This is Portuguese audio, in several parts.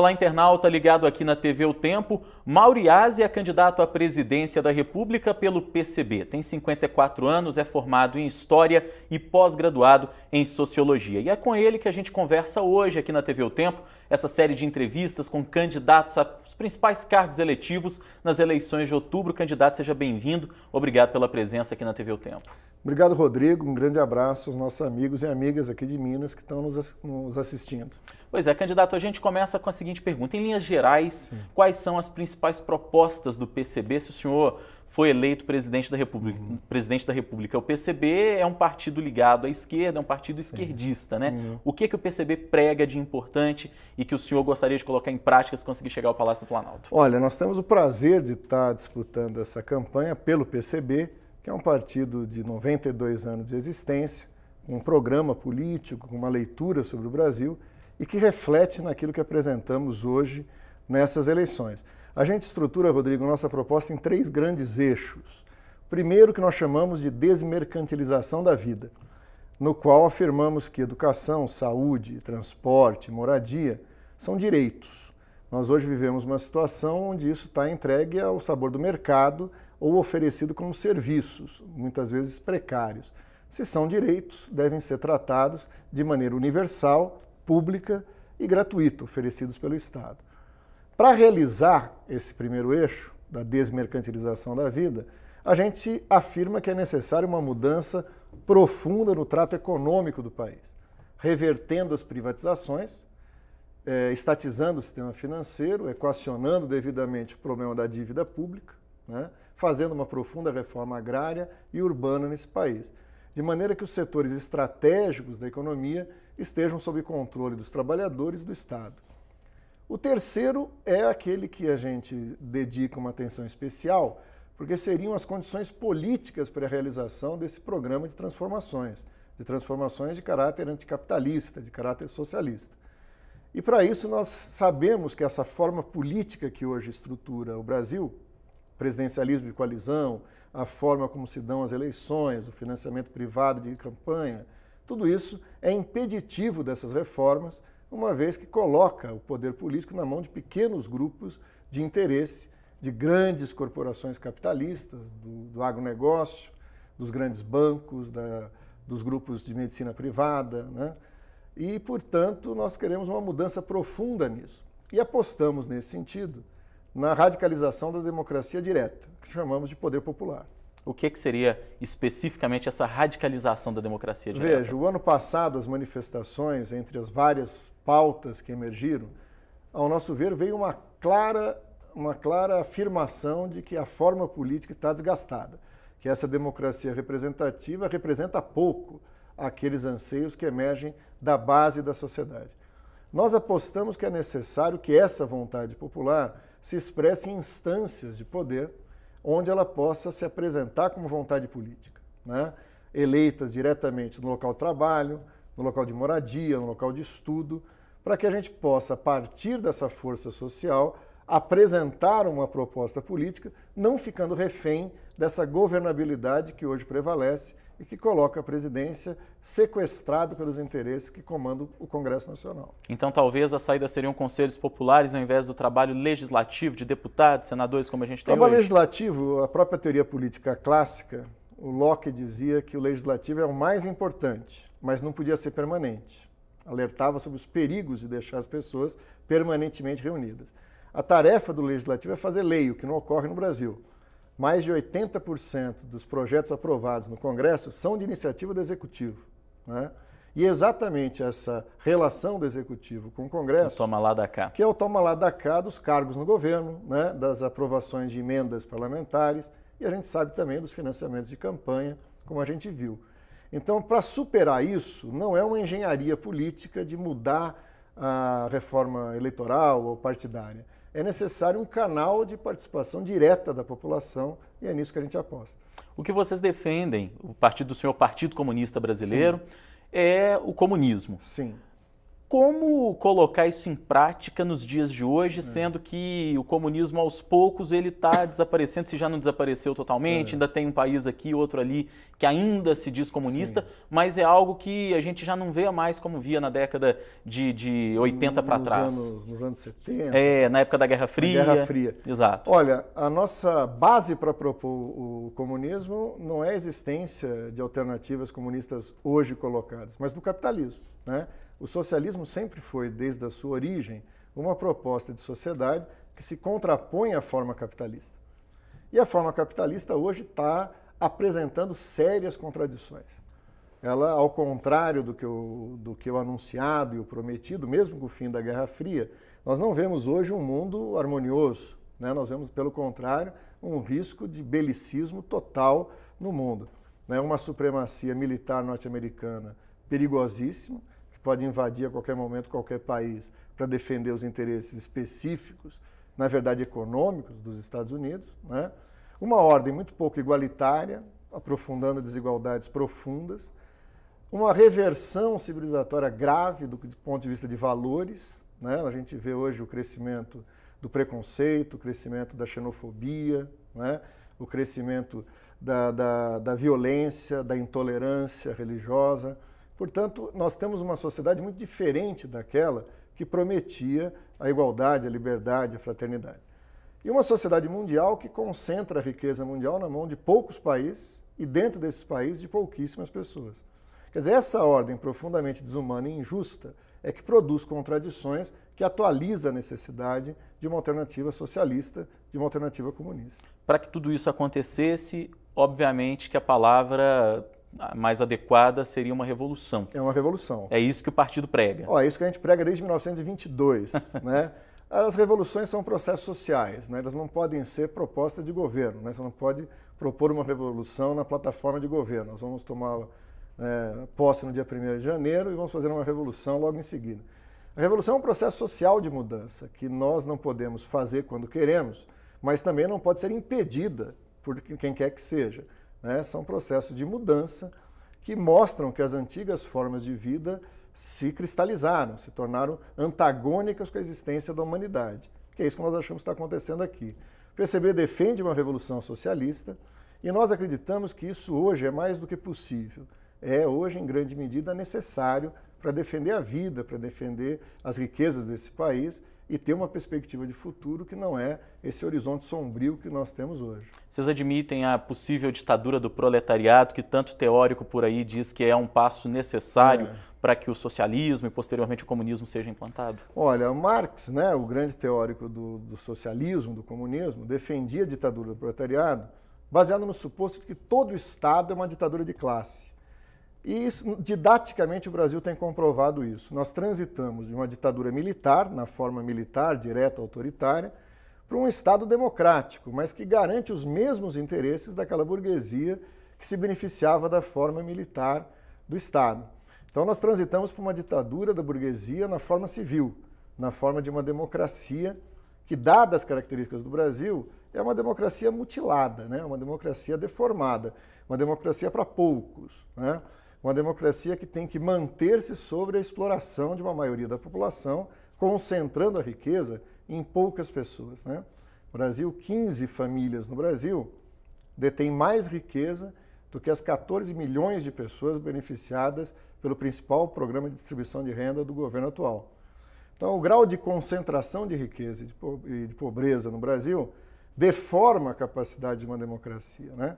Olá, internauta ligado aqui na TV O Tempo. Mauriase é candidato à presidência da República pelo PCB. Tem 54 anos, é formado em História e pós-graduado em Sociologia. E é com ele que a gente conversa hoje aqui na TV O Tempo, essa série de entrevistas com candidatos aos principais cargos eletivos nas eleições de outubro. Candidato, seja bem-vindo. Obrigado pela presença aqui na TV O Tempo. Obrigado, Rodrigo. Um grande abraço aos nossos amigos e amigas aqui de Minas que estão nos assistindo. Pois é, candidato, a gente começa com a seguinte pergunta. Em linhas gerais, Sim. quais são as principais propostas do PCB se o senhor foi eleito presidente da República? Uhum. Presidente da República. O PCB é um partido ligado à esquerda, é um partido esquerdista, Sim. né? Uhum. O que, que o PCB prega de importante e que o senhor gostaria de colocar em prática se conseguir chegar ao Palácio do Planalto? Olha, nós temos o prazer de estar disputando essa campanha pelo PCB, que é um partido de 92 anos de existência, um programa político, com uma leitura sobre o Brasil e que reflete naquilo que apresentamos hoje nessas eleições. A gente estrutura, Rodrigo, nossa proposta em três grandes eixos. Primeiro, que nós chamamos de desmercantilização da vida, no qual afirmamos que educação, saúde, transporte, moradia são direitos. Nós hoje vivemos uma situação onde isso está entregue ao sabor do mercado ou oferecido como serviços, muitas vezes precários. Se são direitos, devem ser tratados de maneira universal pública e gratuita oferecidos pelo Estado. Para realizar esse primeiro eixo da desmercantilização da vida, a gente afirma que é necessária uma mudança profunda no trato econômico do país, revertendo as privatizações, eh, estatizando o sistema financeiro, equacionando devidamente o problema da dívida pública, né, fazendo uma profunda reforma agrária e urbana nesse país, de maneira que os setores estratégicos da economia estejam sob controle dos trabalhadores e do Estado. O terceiro é aquele que a gente dedica uma atenção especial, porque seriam as condições políticas para a realização desse programa de transformações, de transformações de caráter anticapitalista, de caráter socialista. E para isso nós sabemos que essa forma política que hoje estrutura o Brasil, presidencialismo de coalizão, a forma como se dão as eleições, o financiamento privado de campanha, tudo isso é impeditivo dessas reformas, uma vez que coloca o poder político na mão de pequenos grupos de interesse, de grandes corporações capitalistas, do, do agronegócio, dos grandes bancos, da, dos grupos de medicina privada. Né? E, portanto, nós queremos uma mudança profunda nisso. E apostamos, nesse sentido, na radicalização da democracia direta, que chamamos de poder popular. O que, que seria especificamente essa radicalização da democracia direta? Veja, o ano passado as manifestações, entre as várias pautas que emergiram, ao nosso ver, veio uma clara, uma clara afirmação de que a forma política está desgastada, que essa democracia representativa representa pouco aqueles anseios que emergem da base da sociedade. Nós apostamos que é necessário que essa vontade popular se expresse em instâncias de poder, onde ela possa se apresentar como vontade política, né? eleitas diretamente no local de trabalho, no local de moradia, no local de estudo, para que a gente possa, a partir dessa força social, apresentar uma proposta política, não ficando refém dessa governabilidade que hoje prevalece e que coloca a presidência sequestrado pelos interesses que comandam o Congresso Nacional. Então, talvez a saída seriam conselhos populares ao invés do trabalho legislativo de deputados, senadores, como a gente tem trabalho hoje? Trabalho legislativo, a própria teoria política clássica, o Locke dizia que o legislativo é o mais importante, mas não podia ser permanente. Alertava sobre os perigos de deixar as pessoas permanentemente reunidas. A tarefa do legislativo é fazer lei, o que não ocorre no Brasil mais de 80% dos projetos aprovados no Congresso são de iniciativa do Executivo. Né? E exatamente essa relação do Executivo com o Congresso. O toma lá da cá. Que é o toma lá da cá dos cargos no governo, né? das aprovações de emendas parlamentares e a gente sabe também dos financiamentos de campanha, como a gente viu. Então, para superar isso, não é uma engenharia política de mudar a reforma eleitoral ou partidária é necessário um canal de participação direta da população e é nisso que a gente aposta. O que vocês defendem, o partido do senhor Partido Comunista Brasileiro, Sim. é o comunismo. Sim como colocar isso em prática nos dias de hoje, é. sendo que o comunismo aos poucos ele está desaparecendo, se já não desapareceu totalmente, é. ainda tem um país aqui, outro ali que ainda se diz comunista, Sim. mas é algo que a gente já não vê mais como via na década de, de 80 para trás. Anos, nos anos 70. É, na época da Guerra Fria. Guerra Fria. Exato. Olha, a nossa base para propor o comunismo não é a existência de alternativas comunistas hoje colocadas, mas do capitalismo, né? O socialismo sempre foi, desde a sua origem, uma proposta de sociedade que se contrapõe à forma capitalista. E a forma capitalista hoje está apresentando sérias contradições. Ela, ao contrário do que, o, do que o anunciado e o prometido, mesmo com o fim da Guerra Fria, nós não vemos hoje um mundo harmonioso. Né? Nós vemos, pelo contrário, um risco de belicismo total no mundo. Né? Uma supremacia militar norte-americana perigosíssima, pode invadir a qualquer momento qualquer país para defender os interesses específicos, na verdade econômicos, dos Estados Unidos. Né? Uma ordem muito pouco igualitária, aprofundando desigualdades profundas. Uma reversão civilizatória grave do, do ponto de vista de valores. Né? A gente vê hoje o crescimento do preconceito, o crescimento da xenofobia, né? o crescimento da, da, da violência, da intolerância religiosa Portanto, nós temos uma sociedade muito diferente daquela que prometia a igualdade, a liberdade, a fraternidade. E uma sociedade mundial que concentra a riqueza mundial na mão de poucos países e, dentro desses países, de pouquíssimas pessoas. Quer dizer, essa ordem profundamente desumana e injusta é que produz contradições que atualiza a necessidade de uma alternativa socialista, de uma alternativa comunista. Para que tudo isso acontecesse, obviamente que a palavra mais adequada seria uma revolução. É uma revolução. É isso que o partido prega. Ó, é isso que a gente prega desde 1922, né? As revoluções são processos sociais, né? elas não podem ser proposta de governo. Né? Você não pode propor uma revolução na plataforma de governo. Nós vamos tomar é, posse no dia 1 de janeiro e vamos fazer uma revolução logo em seguida. A revolução é um processo social de mudança que nós não podemos fazer quando queremos, mas também não pode ser impedida por quem quer que seja né, são processos de mudança que mostram que as antigas formas de vida se cristalizaram, se tornaram antagônicas com a existência da humanidade. Que é isso que nós achamos que está acontecendo aqui. O PCB defende uma revolução socialista e nós acreditamos que isso hoje é mais do que possível. É hoje, em grande medida, necessário para defender a vida, para defender as riquezas desse país e ter uma perspectiva de futuro que não é esse horizonte sombrio que nós temos hoje. Vocês admitem a possível ditadura do proletariado, que tanto teórico por aí diz que é um passo necessário é. para que o socialismo e posteriormente o comunismo seja implantado? Olha, Marx, né, o grande teórico do, do socialismo, do comunismo, defendia a ditadura do proletariado baseado no suposto de que todo Estado é uma ditadura de classe. E isso, didaticamente o Brasil tem comprovado isso. Nós transitamos de uma ditadura militar, na forma militar, direta, autoritária, para um Estado democrático, mas que garante os mesmos interesses daquela burguesia que se beneficiava da forma militar do Estado. Então nós transitamos para uma ditadura da burguesia na forma civil, na forma de uma democracia que, dadas as características do Brasil, é uma democracia mutilada, né? uma democracia deformada, uma democracia para poucos. Né? Uma democracia que tem que manter-se sobre a exploração de uma maioria da população, concentrando a riqueza em poucas pessoas. Né? Brasil, 15 famílias no Brasil detêm mais riqueza do que as 14 milhões de pessoas beneficiadas pelo principal programa de distribuição de renda do governo atual. Então, o grau de concentração de riqueza e de pobreza no Brasil deforma a capacidade de uma democracia. Né?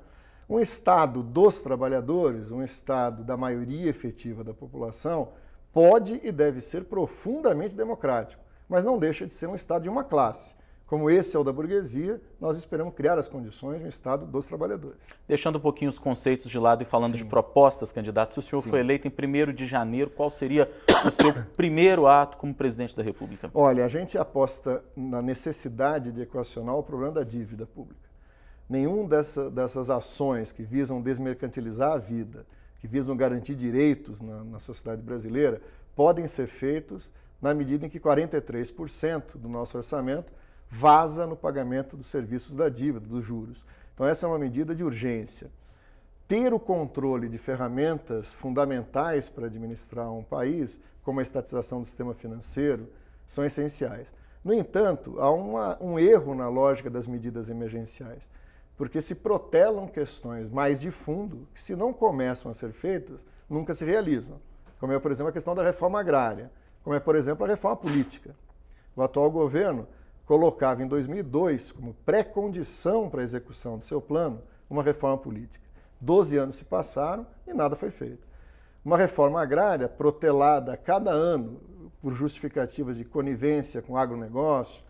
Um Estado dos trabalhadores, um Estado da maioria efetiva da população, pode e deve ser profundamente democrático, mas não deixa de ser um Estado de uma classe. Como esse é o da burguesia, nós esperamos criar as condições de um Estado dos trabalhadores. Deixando um pouquinho os conceitos de lado e falando Sim. de propostas, candidato, se o senhor Sim. foi eleito em 1 de janeiro, qual seria o seu primeiro ato como presidente da República? Olha, a gente aposta na necessidade de equacionar o problema da dívida pública nenhuma dessa, dessas ações que visam desmercantilizar a vida, que visam garantir direitos na, na sociedade brasileira, podem ser feitos na medida em que 43% do nosso orçamento vaza no pagamento dos serviços da dívida, dos juros. Então, essa é uma medida de urgência. Ter o controle de ferramentas fundamentais para administrar um país, como a estatização do sistema financeiro, são essenciais. No entanto, há uma, um erro na lógica das medidas emergenciais porque se protelam questões mais de fundo, que se não começam a ser feitas, nunca se realizam. Como é, por exemplo, a questão da reforma agrária, como é, por exemplo, a reforma política. O atual governo colocava em 2002 como pré-condição para a execução do seu plano uma reforma política. Doze anos se passaram e nada foi feito. Uma reforma agrária protelada a cada ano por justificativas de conivência com o agronegócio,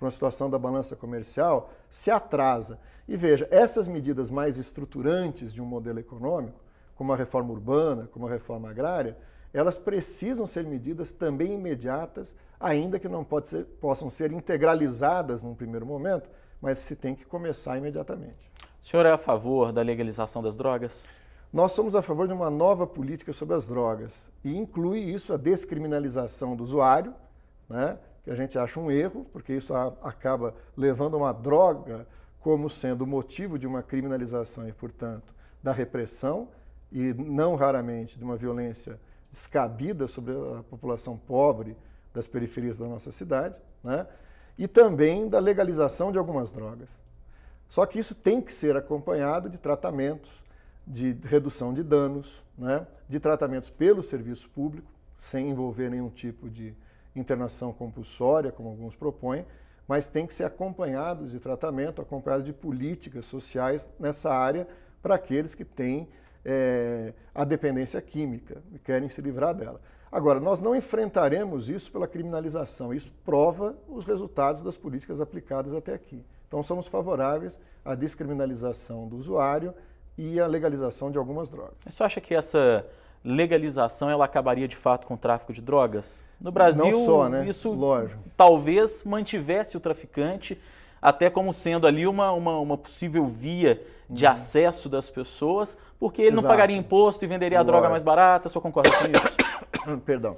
para uma situação da balança comercial, se atrasa. E veja, essas medidas mais estruturantes de um modelo econômico, como a reforma urbana, como a reforma agrária, elas precisam ser medidas também imediatas, ainda que não ser, possam ser integralizadas num primeiro momento, mas se tem que começar imediatamente. O senhor é a favor da legalização das drogas? Nós somos a favor de uma nova política sobre as drogas e inclui isso a descriminalização do usuário, né? que a gente acha um erro, porque isso acaba levando uma droga como sendo motivo de uma criminalização e, portanto, da repressão e não raramente de uma violência descabida sobre a população pobre das periferias da nossa cidade, né? e também da legalização de algumas drogas. Só que isso tem que ser acompanhado de tratamentos, de redução de danos, né? de tratamentos pelo serviço público, sem envolver nenhum tipo de internação compulsória, como alguns propõem, mas tem que ser acompanhado de tratamento, acompanhado de políticas sociais nessa área para aqueles que têm é, a dependência química e querem se livrar dela. Agora, nós não enfrentaremos isso pela criminalização, isso prova os resultados das políticas aplicadas até aqui. Então, somos favoráveis à descriminalização do usuário e à legalização de algumas drogas. Você acha que essa legalização ela acabaria de fato com o tráfico de drogas? No Brasil, só, né? isso Lógico. talvez mantivesse o traficante até como sendo ali uma, uma, uma possível via de uhum. acesso das pessoas, porque ele Exato. não pagaria imposto e venderia Lógico. a droga mais barata. Só concorda com isso? Perdão.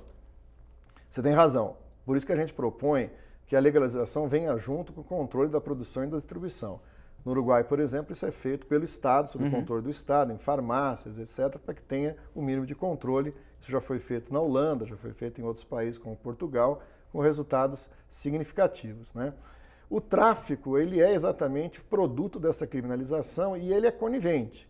Você tem razão. Por isso que a gente propõe que a legalização venha junto com o controle da produção e da distribuição. No Uruguai, por exemplo, isso é feito pelo Estado, sob uhum. o controle do Estado, em farmácias, etc., para que tenha o um mínimo de controle. Isso já foi feito na Holanda, já foi feito em outros países como Portugal, com resultados significativos. Né? O tráfico ele é exatamente produto dessa criminalização e ele é conivente.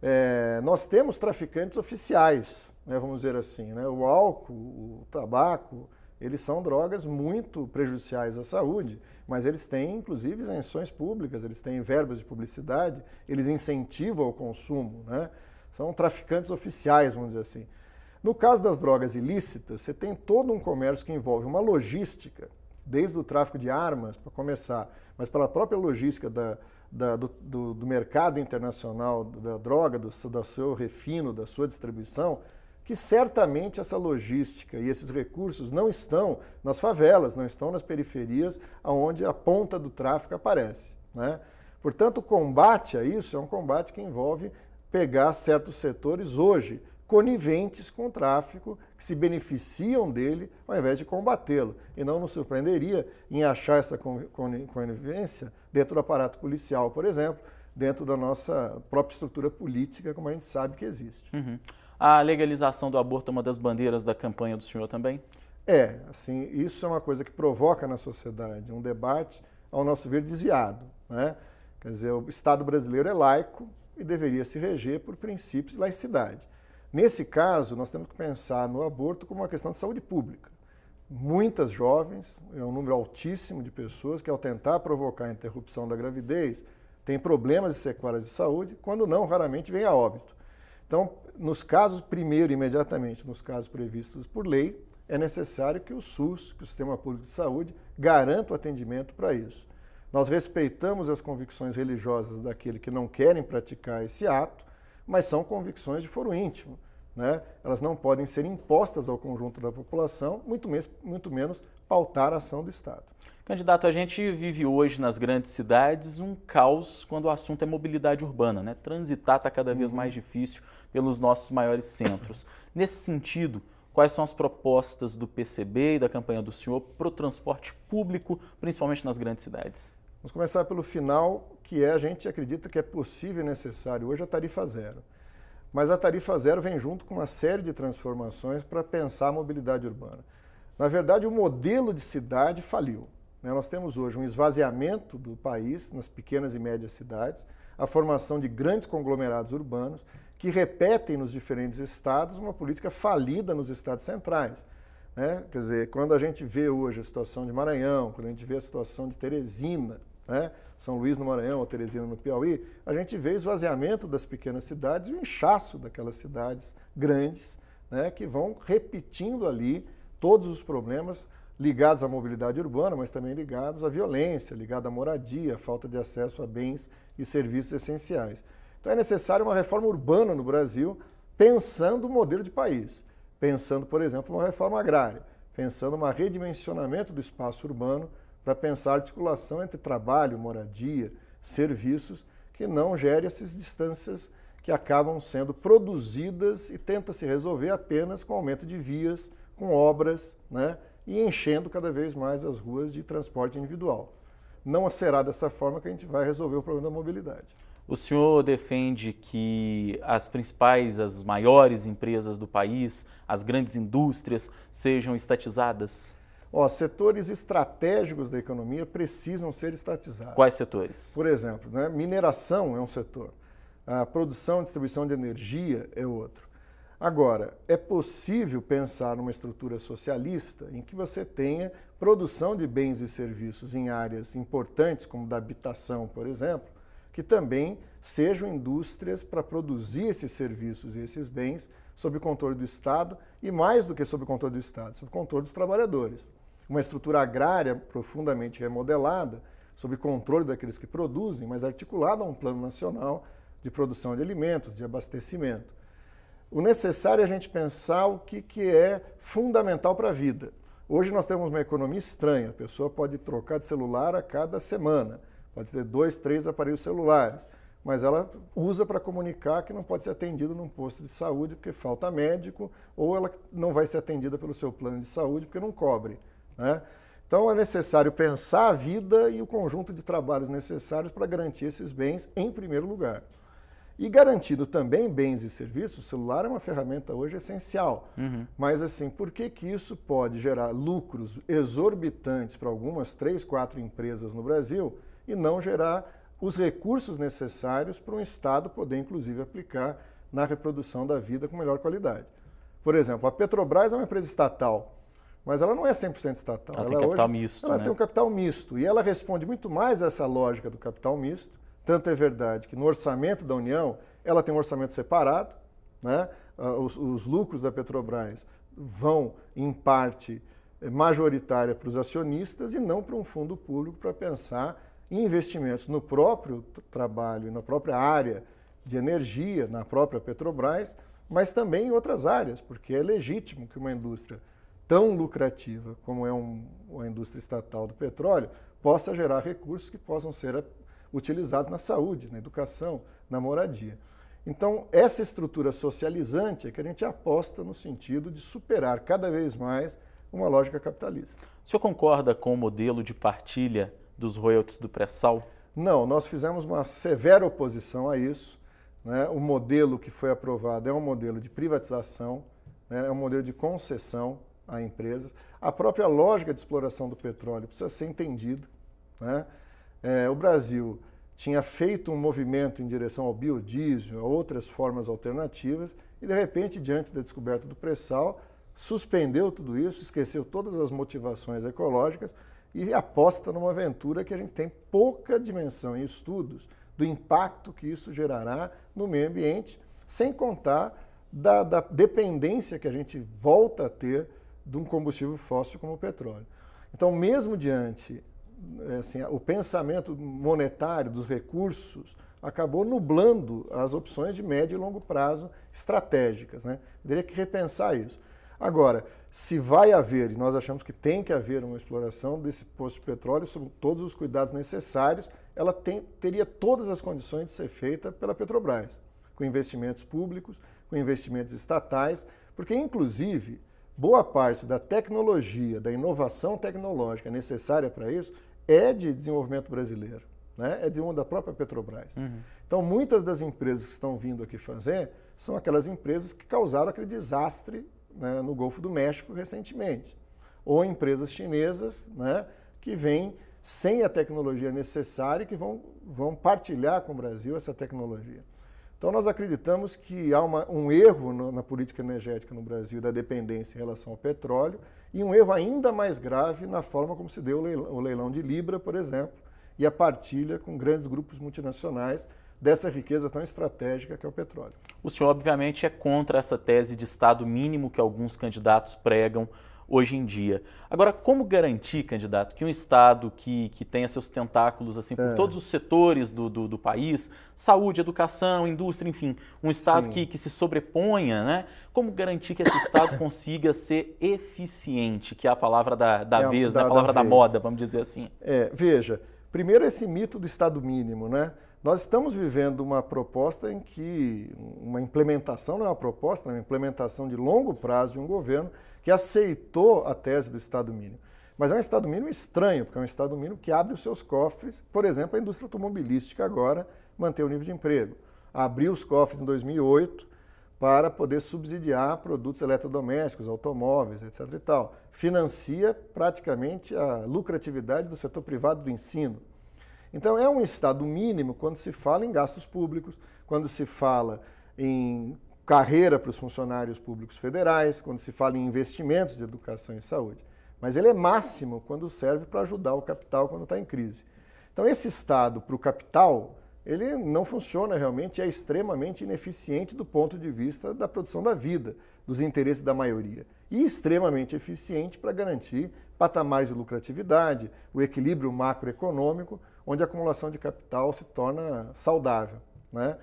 É, nós temos traficantes oficiais, né, vamos dizer assim, né, o álcool, o tabaco, eles são drogas muito prejudiciais à saúde, mas eles têm inclusive isenções públicas, eles têm verbas de publicidade, eles incentivam o consumo, né? São traficantes oficiais, vamos dizer assim. No caso das drogas ilícitas, você tem todo um comércio que envolve uma logística, desde o tráfico de armas, para começar, mas pela própria logística da, da, do, do, mercado internacional da droga, do, do seu refino, da sua distribuição, que certamente essa logística e esses recursos não estão nas favelas, não estão nas periferias, aonde a ponta do tráfico aparece. Né? Portanto, o combate a isso é um combate que envolve pegar certos setores hoje coniventes com o tráfico, que se beneficiam dele ao invés de combatê-lo. E não nos surpreenderia em achar essa conivência dentro do aparato policial, por exemplo, dentro da nossa própria estrutura política, como a gente sabe que existe. Uhum. A legalização do aborto é uma das bandeiras da campanha do senhor também? É, assim, isso é uma coisa que provoca na sociedade um debate, ao nosso ver, desviado. Né? Quer dizer, o Estado brasileiro é laico e deveria se reger por princípios de laicidade. Nesse caso, nós temos que pensar no aborto como uma questão de saúde pública. Muitas jovens, é um número altíssimo de pessoas que, ao tentar provocar a interrupção da gravidez, têm problemas e sequelas de saúde, quando não, raramente vem a óbito. Então, nos casos, primeiro, imediatamente, nos casos previstos por lei, é necessário que o SUS, que o Sistema Público de Saúde, garanta o atendimento para isso. Nós respeitamos as convicções religiosas daquele que não querem praticar esse ato, mas são convicções de foro íntimo. Né? Elas não podem ser impostas ao conjunto da população, muito, menos, muito menos pautar a ação do Estado. Candidato, a gente vive hoje nas grandes cidades um caos quando o assunto é mobilidade urbana, né? Transitar está cada vez mais uhum. difícil pelos nossos maiores centros. Nesse sentido, quais são as propostas do PCB e da campanha do senhor para o transporte público, principalmente nas grandes cidades? Vamos começar pelo final, que é a gente acredita que é possível e necessário hoje a tarifa zero. Mas a tarifa zero vem junto com uma série de transformações para pensar a mobilidade urbana. Na verdade, o modelo de cidade faliu. Né, nós temos hoje um esvaziamento do país nas pequenas e médias cidades, a formação de grandes conglomerados urbanos que repetem nos diferentes estados uma política falida nos estados centrais. Né? Quer dizer, quando a gente vê hoje a situação de Maranhão, quando a gente vê a situação de Teresina, né? São Luís no Maranhão ou Teresina no Piauí, a gente vê esvaziamento das pequenas cidades e o inchaço daquelas cidades grandes né? que vão repetindo ali todos os problemas ligados à mobilidade urbana, mas também ligados à violência, ligado à moradia, à falta de acesso a bens e serviços essenciais. Então é necessária uma reforma urbana no Brasil, pensando o modelo de país, pensando, por exemplo, uma reforma agrária, pensando um redimensionamento do espaço urbano para pensar a articulação entre trabalho, moradia, serviços, que não gere essas distâncias que acabam sendo produzidas e tenta se resolver apenas com aumento de vias, com obras, né? e enchendo cada vez mais as ruas de transporte individual. Não será dessa forma que a gente vai resolver o problema da mobilidade. O senhor defende que as principais, as maiores empresas do país, as grandes indústrias, sejam estatizadas? Ó, setores estratégicos da economia precisam ser estatizados. Quais setores? Por exemplo, né, mineração é um setor, a produção e distribuição de energia é outro. Agora, é possível pensar numa estrutura socialista em que você tenha produção de bens e serviços em áreas importantes, como da habitação, por exemplo, que também sejam indústrias para produzir esses serviços e esses bens sob o controle do Estado e, mais do que sob o controle do Estado, sob o controle dos trabalhadores. Uma estrutura agrária profundamente remodelada, sob controle daqueles que produzem, mas articulada a um plano nacional de produção de alimentos, de abastecimento o necessário é a gente pensar o que, que é fundamental para a vida. Hoje nós temos uma economia estranha, a pessoa pode trocar de celular a cada semana, pode ter dois, três aparelhos celulares, mas ela usa para comunicar que não pode ser atendida num posto de saúde porque falta médico, ou ela não vai ser atendida pelo seu plano de saúde porque não cobre. Né? Então é necessário pensar a vida e o conjunto de trabalhos necessários para garantir esses bens em primeiro lugar e garantido também bens e serviços. O celular é uma ferramenta hoje essencial. Uhum. Mas assim, por que, que isso pode gerar lucros exorbitantes para algumas três, quatro empresas no Brasil e não gerar os recursos necessários para um Estado poder, inclusive, aplicar na reprodução da vida com melhor qualidade? Por exemplo, a Petrobras é uma empresa estatal, mas ela não é 100% estatal. Ela, ela tem capital hoje, misto. Ela né? tem um capital misto e ela responde muito mais a essa lógica do capital misto tanto é verdade que no orçamento da União, ela tem um orçamento separado, né? Ah, os, os lucros da Petrobras vão, em parte, eh, majoritária para os acionistas e não para um fundo público para pensar em investimentos no próprio trabalho, na própria área de energia, na própria Petrobras, mas também em outras áreas, porque é legítimo que uma indústria tão lucrativa como é um, a indústria estatal do petróleo possa gerar recursos que possam ser utilizados na saúde, na educação, na moradia. Então, essa estrutura socializante é que a gente aposta no sentido de superar cada vez mais uma lógica capitalista. O senhor concorda com o modelo de partilha dos royalties do pré-sal? Não, nós fizemos uma severa oposição a isso. Né? O modelo que foi aprovado é um modelo de privatização, né? é um modelo de concessão a empresas. A própria lógica de exploração do petróleo precisa ser entendida. Né? é, o Brasil tinha feito um movimento em direção ao biodiesel, a outras formas alternativas, e de repente, diante da descoberta do pré-sal, suspendeu tudo isso, esqueceu todas as motivações ecológicas e aposta numa aventura que a gente tem pouca dimensão em estudos do impacto que isso gerará no meio ambiente, sem contar da, da dependência que a gente volta a ter de um combustível fóssil como o petróleo. Então, mesmo diante é, assim, o pensamento monetário dos recursos acabou nublando as opções de médio e longo prazo estratégicas. Né? Teria que repensar isso. Agora, se vai haver, e nós achamos que tem que haver uma exploração desse posto de petróleo sob todos os cuidados necessários, ela tem, teria todas as condições de ser feita pela Petrobras, com investimentos públicos, com investimentos estatais, porque, inclusive, boa parte da tecnologia, da inovação tecnológica necessária para isso, é de desenvolvimento brasileiro, né? é de uma da própria Petrobras. Uhum. Então, muitas das empresas que estão vindo aqui fazer são aquelas empresas que causaram aquele desastre né, no Golfo do México recentemente, ou empresas chinesas né, que vêm sem a tecnologia necessária e que vão, vão partilhar com o Brasil essa tecnologia. Então, nós acreditamos que há uma, um erro no, na política energética no Brasil da dependência em relação ao petróleo e um erro ainda mais grave na forma como se deu o leilão, o leilão de Libra, por exemplo, e a partilha com grandes grupos multinacionais dessa riqueza tão estratégica que é o petróleo. O senhor, obviamente, é contra essa tese de Estado mínimo que alguns candidatos pregam hoje em dia. Agora, como garantir, candidato, que um Estado que, que tenha seus tentáculos assim por é. todos os setores do, do, do, país, saúde, educação, indústria, enfim, um Estado que, que, se sobreponha, né? Como garantir que esse Estado consiga ser eficiente, que é a palavra da, da é, vez, né? da, né? a palavra da, da, da moda, vamos dizer assim. É, veja, primeiro esse mito do Estado mínimo, né? Nós estamos vivendo uma proposta em que uma implementação, não é uma proposta, é uma implementação de longo prazo de um governo que aceitou a tese do Estado mínimo. Mas é um Estado mínimo estranho, porque é um Estado mínimo que abre os seus cofres, por exemplo, a indústria automobilística agora manter o nível de emprego. Abriu os cofres em 2008 para poder subsidiar produtos eletrodomésticos, automóveis, etc. E tal. Financia praticamente a lucratividade do setor privado do ensino. Então, é um Estado mínimo quando se fala em gastos públicos, quando se fala em carreira para os funcionários públicos federais, quando se fala em investimentos de educação e saúde. Mas ele é máximo quando serve para ajudar o capital quando está em crise. Então, esse Estado para o capital, ele não funciona realmente, é extremamente ineficiente do ponto de vista da produção da vida, dos interesses da maioria. E extremamente eficiente para garantir patamares de lucratividade, o equilíbrio macroeconômico, onde a acumulação de capital se torna saudável. Né?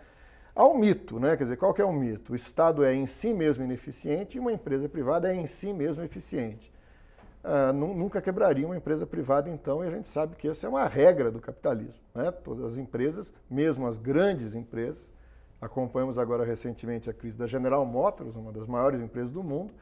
Há um mito, né? Quer dizer, qual que é o mito? O Estado é em si mesmo ineficiente e uma empresa privada é em si mesmo eficiente. Ah, nunca quebraria uma empresa privada, então, e a gente sabe que essa é uma regra do capitalismo. Né? Todas as empresas, mesmo as grandes empresas, acompanhamos agora recentemente a crise da General Motors, uma das maiores empresas do mundo,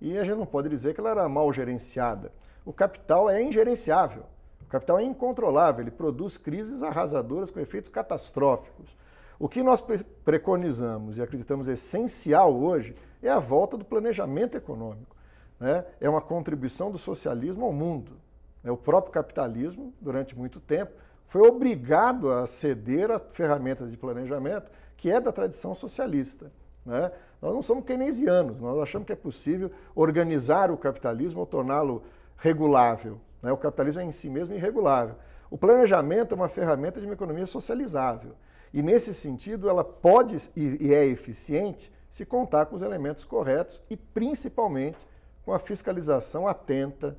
e a gente não pode dizer que ela era mal gerenciada. O capital é ingerenciável, o capital é incontrolável, ele produz crises arrasadoras com efeitos catastróficos. O que nós preconizamos e acreditamos essencial hoje é a volta do planejamento econômico. Né? É uma contribuição do socialismo ao mundo. Né? O próprio capitalismo, durante muito tempo, foi obrigado a ceder a ferramentas de planejamento que é da tradição socialista. Né? Nós não somos keynesianos, nós achamos que é possível organizar o capitalismo ou torná-lo regulável. Né? O capitalismo é em si mesmo irregulável. O planejamento é uma ferramenta de uma economia socializável. E nesse sentido, ela pode e é eficiente se contar com os elementos corretos e principalmente com a fiscalização atenta,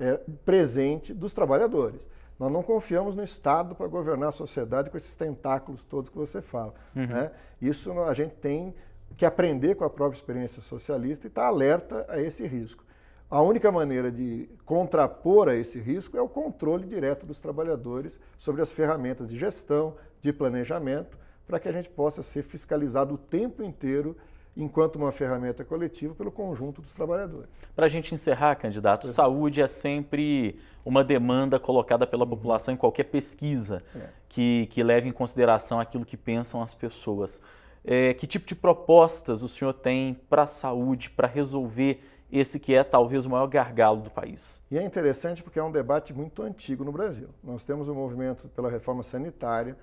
é, presente dos trabalhadores. Nós não confiamos no Estado para governar a sociedade com esses tentáculos todos que você fala. Uhum. Né? Isso a gente tem que aprender com a própria experiência socialista e estar tá alerta a esse risco. A única maneira de contrapor a esse risco é o controle direto dos trabalhadores sobre as ferramentas de gestão, de planejamento para que a gente possa ser fiscalizado o tempo inteiro enquanto uma ferramenta coletiva pelo conjunto dos trabalhadores. Para a gente encerrar, candidato, é. saúde é sempre uma demanda colocada pela uhum. população em qualquer pesquisa é. que, que leve em consideração aquilo que pensam as pessoas. É, que tipo de propostas o senhor tem para a saúde, para resolver esse que é talvez o maior gargalo do país? E é interessante porque é um debate muito antigo no Brasil. Nós temos o um movimento pela reforma sanitária,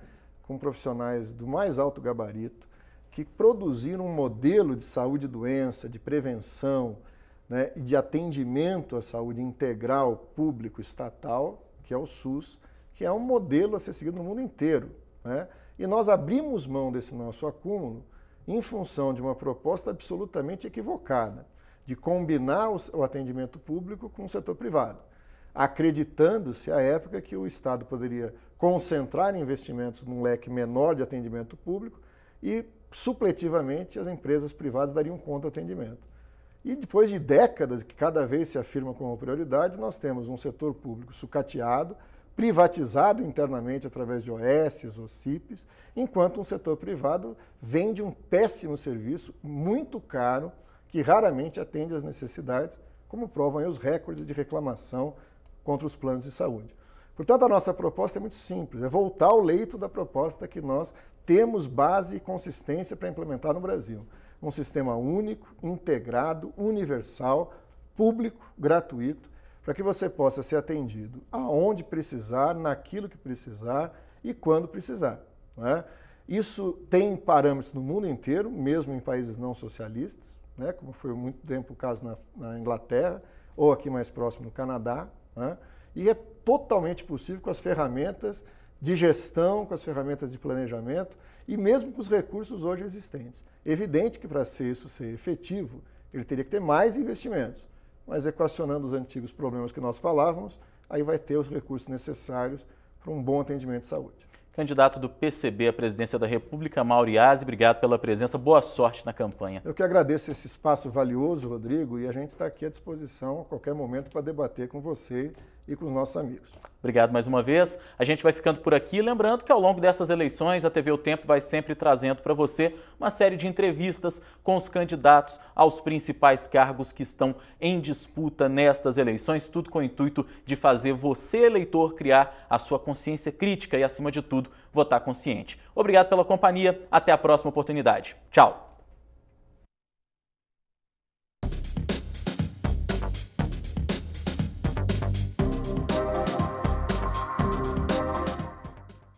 com profissionais do mais alto gabarito que produziram um modelo de saúde e doença, de prevenção né, e de atendimento à saúde integral público estatal, que é o SUS, que é um modelo a ser seguido no mundo inteiro. Né? E nós abrimos mão desse nosso acúmulo em função de uma proposta absolutamente equivocada, de combinar o atendimento público com o setor privado, acreditando-se à época que o Estado poderia concentrar investimentos num leque menor de atendimento público e, supletivamente, as empresas privadas dariam conta do atendimento. E depois de décadas que cada vez se afirma como prioridade, nós temos um setor público sucateado, privatizado internamente através de ou CIPs, enquanto um setor privado vende um péssimo serviço, muito caro, que raramente atende às necessidades, como provam os recordes de reclamação contra os planos de saúde. Portanto, a nossa proposta é muito simples, é voltar ao leito da proposta que nós temos base e consistência para implementar no Brasil. Um sistema único, integrado, universal, público, gratuito, para que você possa ser atendido aonde precisar, naquilo que precisar e quando precisar. Né? Isso tem parâmetros no mundo inteiro, mesmo em países não socialistas, né? como foi muito tempo o caso na, na Inglaterra, ou aqui mais próximo no Canadá, né? e é totalmente possível com as ferramentas de gestão, com as ferramentas de planejamento e mesmo com os recursos hoje existentes. Evidente que para ser isso ser efetivo, ele teria que ter mais investimentos, mas equacionando os antigos problemas que nós falávamos, aí vai ter os recursos necessários para um bom atendimento de saúde. Candidato do PCB à presidência da República, Mauriase, obrigado pela presença. Boa sorte na campanha. Eu que agradeço esse espaço valioso, Rodrigo, e a gente está aqui à disposição a qualquer momento para debater com você e com os nossos amigos. Obrigado mais uma vez. A gente vai ficando por aqui. Lembrando que ao longo dessas eleições, a TV O Tempo vai sempre trazendo para você uma série de entrevistas com os candidatos aos principais cargos que estão em disputa nestas eleições. Tudo com o intuito de fazer você, eleitor, criar a sua consciência crítica e, acima de tudo, votar consciente. Obrigado pela companhia. Até a próxima oportunidade. Tchau.